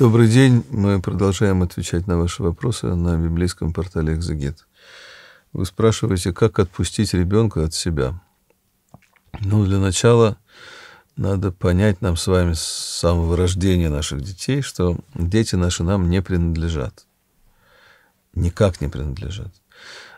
Добрый день. Мы продолжаем отвечать на ваши вопросы на библейском портале «Экзегет». Вы спрашиваете, как отпустить ребенка от себя. Ну, для начала надо понять нам с вами с самого рождения наших детей, что дети наши нам не принадлежат. Никак не принадлежат.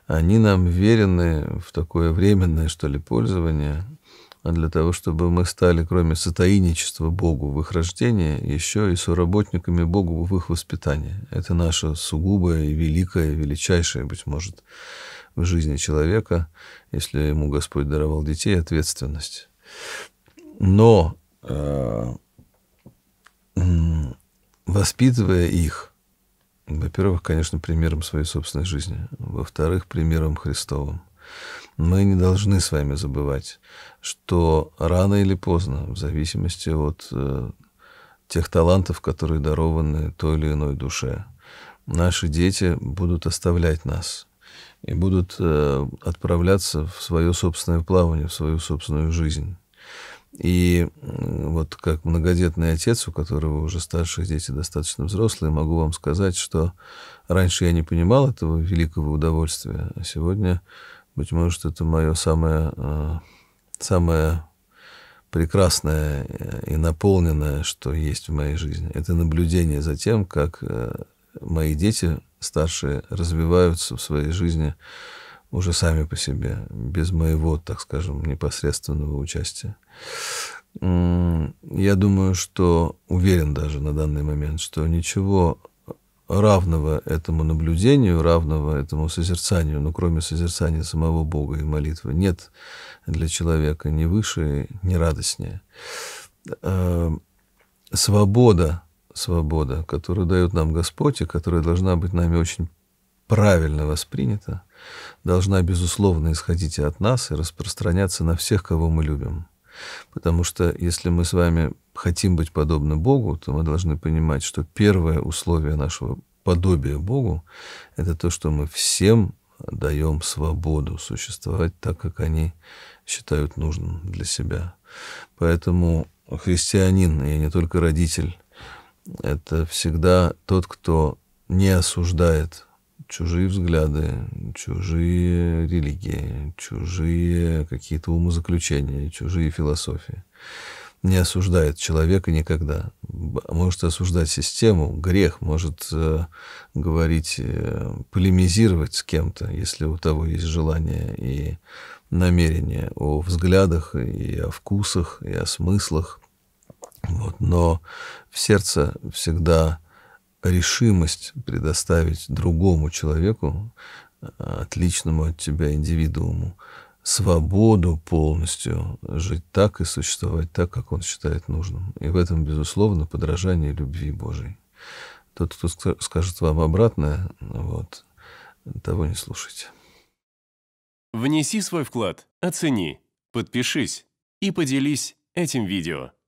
Они нам верены в такое временное, что ли, пользование – а для того, чтобы мы стали, кроме сотаиничества Богу в их рождении, еще и соработниками Богу в их воспитании. Это наша сугубая и великая величайшая быть может, в жизни человека, если ему Господь даровал детей, ответственность. Но э, воспитывая их, во-первых, конечно, примером своей собственной жизни, во-вторых, примером Христовым – мы не должны с вами забывать, что рано или поздно, в зависимости от э, тех талантов, которые дарованы той или иной душе, наши дети будут оставлять нас и будут э, отправляться в свое собственное плавание, в свою собственную жизнь. И вот как многодетный отец, у которого уже старшие дети достаточно взрослые, могу вам сказать, что раньше я не понимал этого великого удовольствия, а сегодня быть может, это мое самое, э, самое прекрасное э, и наполненное, что есть в моей жизни. Это наблюдение за тем, как э, мои дети старшие развиваются в своей жизни уже сами по себе, без моего, так скажем, непосредственного участия. Я думаю, что уверен даже на данный момент, что ничего равного этому наблюдению, равного этому созерцанию, но кроме созерцания самого Бога и молитвы нет для человека ни выше, ни радостнее. Э, свобода, свобода, которую дает нам Господь и которая должна быть нами очень правильно воспринята, должна, безусловно, исходить и от нас и распространяться на всех, кого мы любим. Потому что если мы с вами хотим быть подобны Богу, то мы должны понимать, что первое условие нашего подобия Богу — это то, что мы всем даем свободу существовать так, как они считают нужным для себя. Поэтому христианин, я не только родитель, это всегда тот, кто не осуждает чужие взгляды, чужие религии, чужие какие-то умозаключения, чужие философии не осуждает человека никогда. Может осуждать систему, грех, может э, говорить, э, полемизировать с кем-то, если у того есть желание и намерение о взглядах, и о вкусах, и о смыслах. Вот. Но в сердце всегда решимость предоставить другому человеку, э, отличному от тебя индивидууму, свободу полностью жить так и существовать так, как он считает нужным. И в этом, безусловно, подражание любви Божией. Тот, кто скажет вам обратное, вот, того не слушайте. Внеси свой вклад, оцени, подпишись и поделись этим видео.